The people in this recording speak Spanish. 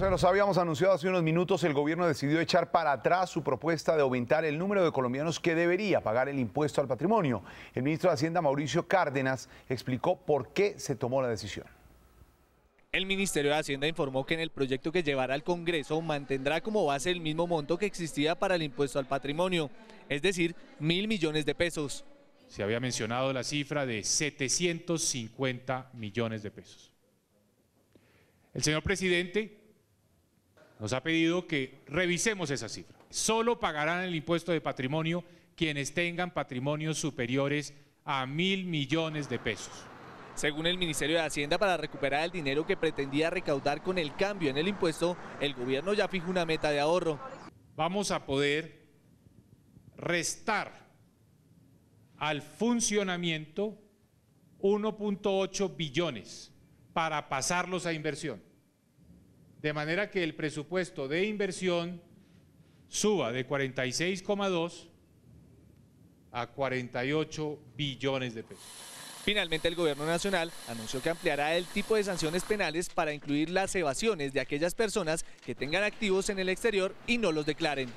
Como se habíamos anunciado hace unos minutos, el gobierno decidió echar para atrás su propuesta de aumentar el número de colombianos que debería pagar el impuesto al patrimonio. El ministro de Hacienda, Mauricio Cárdenas, explicó por qué se tomó la decisión. El Ministerio de Hacienda informó que en el proyecto que llevará al Congreso mantendrá como base el mismo monto que existía para el impuesto al patrimonio, es decir, mil millones de pesos. Se había mencionado la cifra de 750 millones de pesos. El señor presidente nos ha pedido que revisemos esa cifra. Solo pagarán el impuesto de patrimonio quienes tengan patrimonios superiores a mil millones de pesos. Según el Ministerio de Hacienda, para recuperar el dinero que pretendía recaudar con el cambio en el impuesto, el gobierno ya fijó una meta de ahorro. Vamos a poder restar al funcionamiento 1.8 billones para pasarlos a inversión de manera que el presupuesto de inversión suba de 46,2 a 48 billones de pesos. Finalmente, el Gobierno Nacional anunció que ampliará el tipo de sanciones penales para incluir las evasiones de aquellas personas que tengan activos en el exterior y no los declaren.